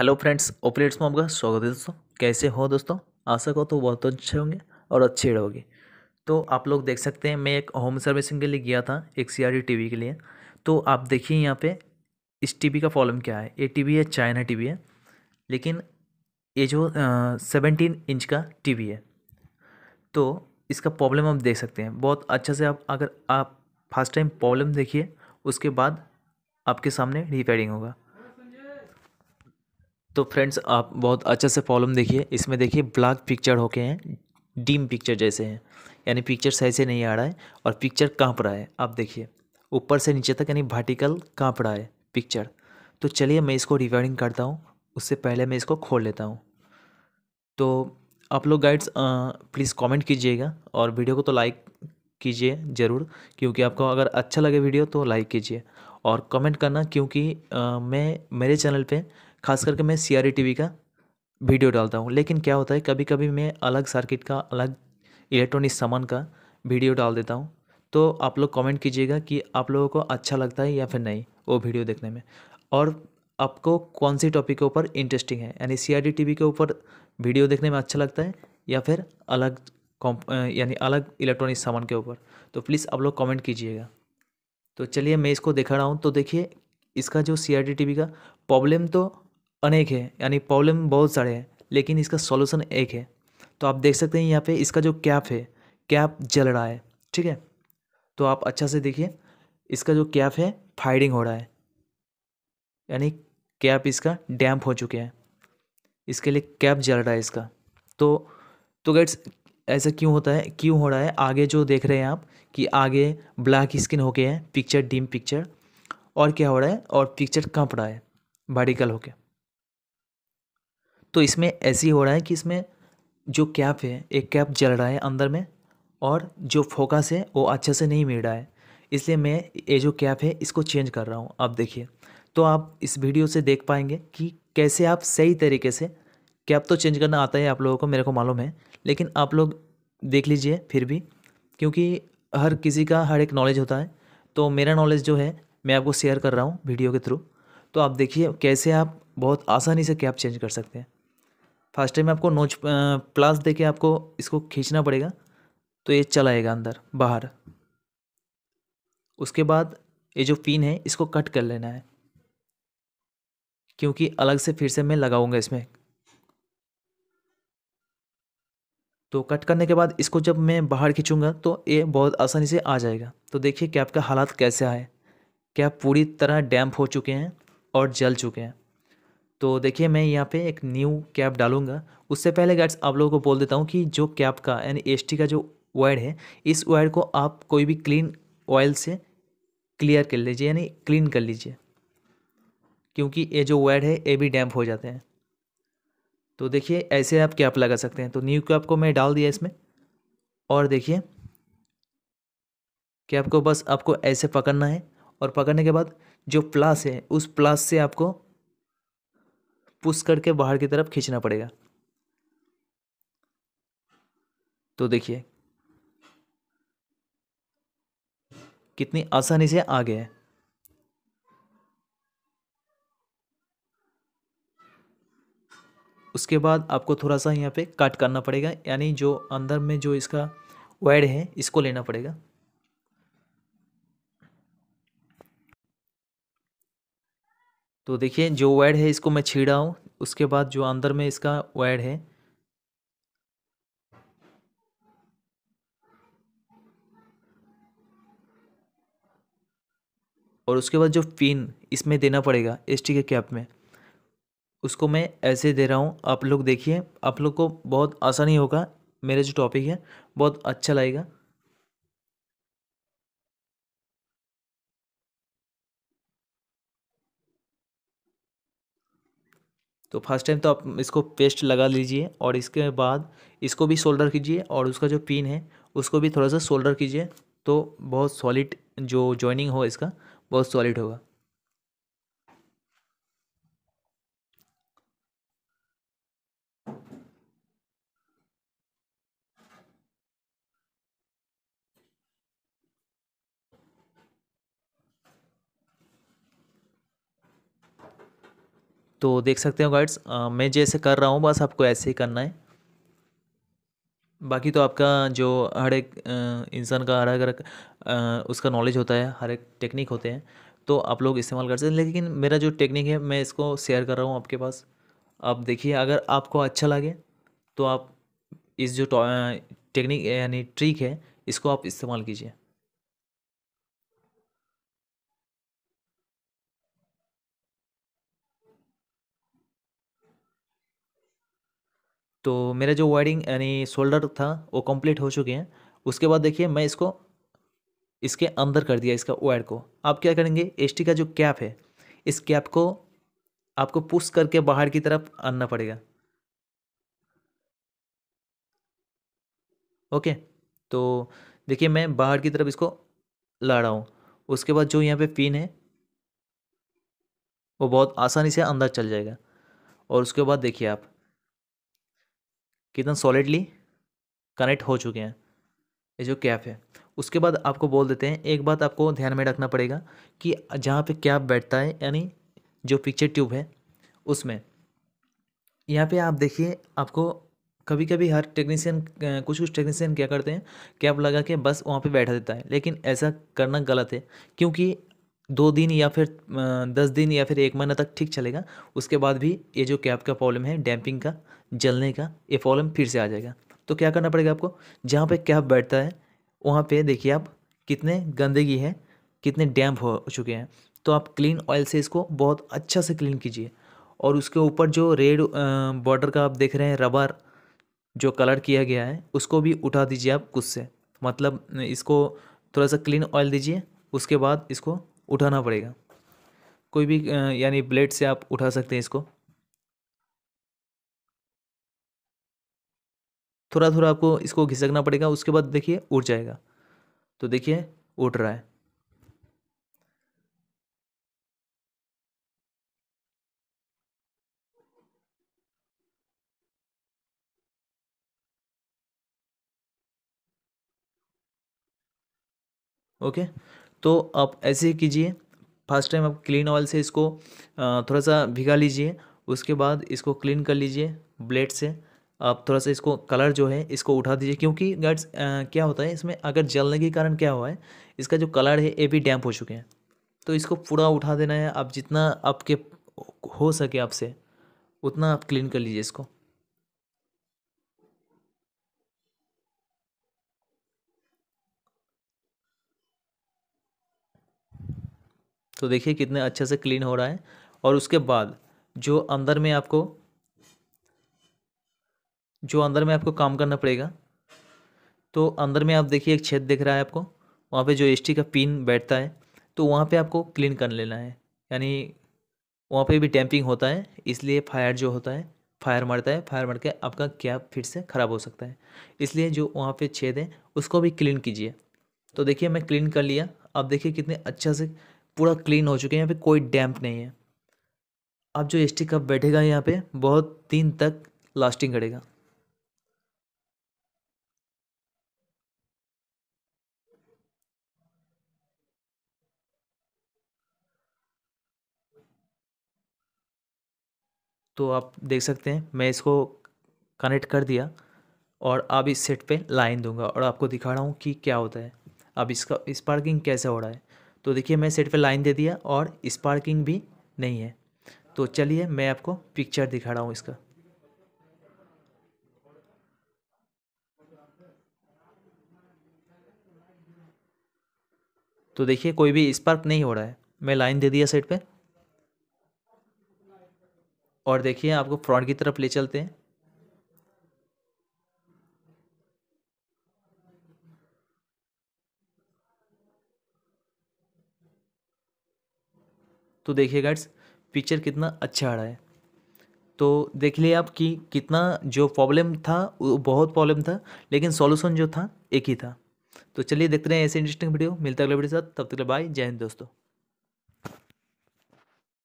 hello friends ओपलेट्स में आपका स्वागत है दोस्तों कैसे हो दोस्तों आशा को तो बहुत अच्छे होंगे और अच्छे रहोगे तो आप लोग देख सकते हैं मैं एक होम सर्विसिंग के लिए गया था एक सी आर टीवी के लिए तो आप देखिए यहाँ पे इस टीवी का प्रॉब्लम क्या है ये टीवी है चाइना टीवी है लेकिन ये जो सेवनटीन इंच का टी है तो इसका प्रॉब्लम आप देख सकते हैं बहुत अच्छा से आप अगर आप फर्स्ट टाइम प्रॉब्लम देखिए उसके बाद आपके सामने रिपेयरिंग होगा तो फ्रेंड्स आप बहुत अच्छे से प्रॉब्लम देखिए इसमें देखिए ब्लैक पिक्चर होके हैं डीम पिक्चर जैसे हैं यानी पिक्चर सही से नहीं आ रहा है और पिक्चर काँप रहा है आप देखिए ऊपर से नीचे तक यानी वर्टिकल काँप रहा है पिक्चर तो चलिए मैं इसको रिवाइंडिंग करता हूँ उससे पहले मैं इसको खोल लेता हूँ तो आप लोग गाइड्स प्लीज़ कॉमेंट कीजिएगा और वीडियो को तो लाइक कीजिए ज़रूर क्योंकि आपको अगर अच्छा लगे वीडियो तो लाइक कीजिए और कमेंट करना क्योंकि आ, मैं मेरे चैनल पे खास करके मैं सी आर टी वी का वीडियो डालता हूँ लेकिन क्या होता है कभी कभी मैं अलग सर्किट का अलग इलेक्ट्रॉनिक सामान का वीडियो डाल देता हूँ तो आप लोग कमेंट कीजिएगा कि आप लोगों को अच्छा लगता है या फिर नहीं वो वीडियो देखने में और आपको कौन सी टॉपिक के ऊपर इंटरेस्टिंग है यानी C R D T V के ऊपर वीडियो देखने में अच्छा लगता है या फिर अलग यानी अलग इलेक्ट्रॉनिक सामान के ऊपर तो प्लीज़ आप लोग कमेंट कीजिएगा तो चलिए मैं इसको देखा रहा हूँ तो देखिए इसका जो C R D T V का प्रॉब्लम तो अनेक है यानी प्रॉब्लम बहुत सारे हैं लेकिन इसका सॉल्यूशन एक है तो आप देख सकते हैं यहाँ पे इसका जो कैप है कैप जल रहा है ठीक है तो आप अच्छा से देखिए इसका जो कैप है फायरिंग हो रहा है यानी कैप इसका डैम्प हो चुके हैं इसके लिए कैप जल रहा है इसका तो तो गेट्स ऐसा क्यों होता है क्यों हो रहा है आगे जो देख रहे हैं आप कि आगे ब्लैक स्किन होके है पिक्चर डीम पिक्चर और क्या हो रहा है और पिक्चर कंप रहा है वर्टिकल होके तो इसमें ऐसी हो रहा है कि इसमें जो कैप है एक कैप जल रहा है अंदर में और जो फोकस है वो अच्छे से नहीं मिल रहा है इसलिए मैं ये जो कैप है इसको चेंज कर रहा हूँ आप देखिए तो आप इस वीडियो से देख पाएंगे कि कैसे आप सही तरीके से कैप तो चेंज करना आता है आप लोगों को मेरे को मालूम है लेकिन आप लोग देख लीजिए फिर भी क्योंकि हर किसी का हर एक नॉलेज होता है तो मेरा नॉलेज जो है मैं आपको शेयर कर रहा हूँ वीडियो के थ्रू तो आप देखिए कैसे आप बहुत आसानी से कैप चेंज कर सकते हैं फर्स्ट टाइम आपको नोच प्लास दे के आपको इसको खींचना पड़ेगा तो ये चलाएगा अंदर बाहर उसके बाद ये जो पिन है इसको कट कर लेना है क्योंकि अलग से फिर से मैं लगाऊंगा इसमें तो कट करने के बाद इसको जब मैं बाहर खींचूंगा तो ये बहुत आसानी से आ जाएगा तो देखिए कैप का हालात कैसे आए कैप पूरी तरह डैम्प हो चुके हैं और जल चुके हैं तो देखिए मैं यहाँ पे एक न्यू कैप डालूंगा उससे पहले गाइड्स आप लोगों को बोल देता हूँ कि जो कैप का यानी एस का जो वायर है इस वायर को आप कोई भी क्लीन ऑयल से क्लियर कर लीजिए यानी क्लीन कर लीजिए क्योंकि ये जो वायर है ये भी डैम्प हो जाते हैं तो देखिए ऐसे आप कैप लगा सकते हैं तो न्यू कैप को मैं डाल दिया इसमें और देखिए कैप को बस आपको ऐसे पकड़ना है और पकड़ने के बाद जो प्लास है उस प्लास से आपको पुश करके बाहर की तरफ खींचना पड़ेगा तो देखिए कितनी आसानी से आ गए है उसके बाद आपको थोड़ा सा यहाँ पे कट करना पड़ेगा यानी जो अंदर में जो इसका वायर है इसको लेना पड़ेगा तो देखिए जो वायर है इसको मैं छीड़ा हूँ उसके बाद जो अंदर में इसका वायर है और उसके बाद जो पिन इसमें देना पड़ेगा एस के कैप में उसको मैं ऐसे दे रहा हूँ आप लोग देखिए आप लोग को बहुत आसानी होगा मेरा जो टॉपिक है बहुत अच्छा लगेगा तो फर्स्ट टाइम तो आप इसको पेस्ट लगा लीजिए और इसके बाद इसको भी सोल्डर कीजिए और उसका जो पिन है उसको भी थोड़ा सा सोल्डर कीजिए तो बहुत सॉलिड जो जॉइनिंग हो इसका बहुत सॉलिड होगा तो देख सकते हो गाइड्स मैं जैसे कर रहा हूँ बस आपको ऐसे ही करना है बाकी तो आपका जो हर एक इंसान का हर अगर उसका नॉलेज होता है हर एक टेक्निक होते हैं तो आप लोग इस्तेमाल कर सकते हैं लेकिन मेरा जो टेक्निक है मैं इसको शेयर कर रहा हूँ आपके पास आप देखिए अगर आपको अच्छा लगे तो आप इस जो टेक्निक यानी ट्रिक है इसको आप इस्तेमाल कीजिए तो मेरा जो वायरिंग यानी शोल्डर था वो कंप्लीट हो चुके हैं उसके बाद देखिए मैं इसको इसके अंदर कर दिया इसका वायर को आप क्या करेंगे एस का जो कैप है इस कैप को आपको पुश करके बाहर की तरफ आना पड़ेगा ओके तो देखिए मैं बाहर की तरफ इसको ला रहा हूँ उसके बाद जो यहाँ पे पिन है वो बहुत आसानी से अंदर चल जाएगा और उसके बाद देखिए आप कितना सॉलिडली कनेक्ट हो चुके हैं ये जो कैप है उसके बाद आपको बोल देते हैं एक बात आपको ध्यान में रखना पड़ेगा कि जहाँ पे कैप बैठता है यानी जो पिक्चर ट्यूब है उसमें यहाँ पे आप देखिए आपको कभी कभी हर टेक्नीशियन कुछ कुछ टेक्नीशियन क्या करते हैं कैप लगा के बस वहाँ पे बैठा देता है लेकिन ऐसा करना गलत है क्योंकि दो दिन या फिर दस दिन या फिर एक महीना तक ठीक चलेगा उसके बाद भी ये जो कैप का प्रॉब्लम है डैम्पिंग का जलने का ये प्रॉब्लम फिर से आ जाएगा तो क्या करना पड़ेगा आपको जहाँ पे कैप बैठता है वहाँ पे देखिए आप कितने गंदगी है कितने डैम्प हो चुके हैं तो आप क्लीन ऑयल से इसको बहुत अच्छा से क्लीन कीजिए और उसके ऊपर जो रेड बॉर्डर का आप देख रहे हैं रबर जो कलर किया गया है उसको भी उठा दीजिए आप कुछ से मतलब इसको थोड़ा सा क्लीन ऑयल दीजिए उसके बाद इसको उठाना पड़ेगा कोई भी यानी ब्लेड से आप उठा सकते हैं इसको थोड़ा थोड़ा आपको इसको घिसकना पड़ेगा उसके बाद देखिए उठ जाएगा तो देखिए उठ रहा है ओके तो आप ऐसे कीजिए फर्स्ट टाइम आप क्लीन ऑयल से इसको थोड़ा सा भिगा लीजिए उसके बाद इसको क्लीन कर लीजिए ब्लेड से आप थोड़ा सा इसको कलर जो है इसको उठा दीजिए क्योंकि गाइड्स क्या होता है इसमें अगर जलने के कारण क्या हुआ है इसका जो कलर है ये भी डैम्प हो चुके हैं तो इसको पूरा उठा देना है आप जितना आपके हो सके आपसे उतना आप क्लीन कर लीजिए इसको तो देखिए कितने अच्छे से क्लीन हो रहा है और उसके बाद जो अंदर में आपको जो अंदर में आपको काम करना पड़ेगा तो अंदर में आप देखिए एक छेद दिख रहा है आपको वहाँ पे जो एस का पिन बैठता है तो वहाँ पे आपको क्लीन कर लेना है यानी वहाँ पे भी टैंपिंग होता है इसलिए फायर जो होता है फायर मारता है फायर मर के आपका कैप फिर से ख़राब हो सकता है इसलिए जो वहाँ पे छेद है उसको भी क्लीन कीजिए तो देखिए मैं क्लीन कर लिया अब देखिए कितने अच्छा से पूरा क्लीन हो चुके हैं यहाँ पे कोई डैम्प नहीं है अब जो स्टिक कप बैठेगा यहाँ पे बहुत दिन तक लास्टिंग करेगा तो आप देख सकते हैं मैं इसको कनेक्ट कर दिया और अब इस सेट पे लाइन दूंगा और आपको दिखा रहा हूँ कि क्या होता है अब इसका इस कैसे हो रहा है तो देखिए मैं सेट पे लाइन दे दिया और स्पार्किंग भी नहीं है तो चलिए मैं आपको पिक्चर दिखा रहा हूँ इसका तो देखिए कोई भी स्पार्क नहीं हो रहा है मैं लाइन दे दिया सेट पे और देखिए आपको फ्रंट की तरफ ले चलते हैं तो देखिए गाइड्स पिक्चर कितना अच्छा आ रहा है तो देख लिए आप कि कितना जो प्रॉब्लम था वो बहुत प्रॉब्लम था लेकिन सॉल्यूशन जो था एक ही था तो चलिए देखते रहे ऐसे इंटरेस्टिंग वीडियो मिलता है अगले वीडियो साथ तब तक बाय जय हिंद दोस्तों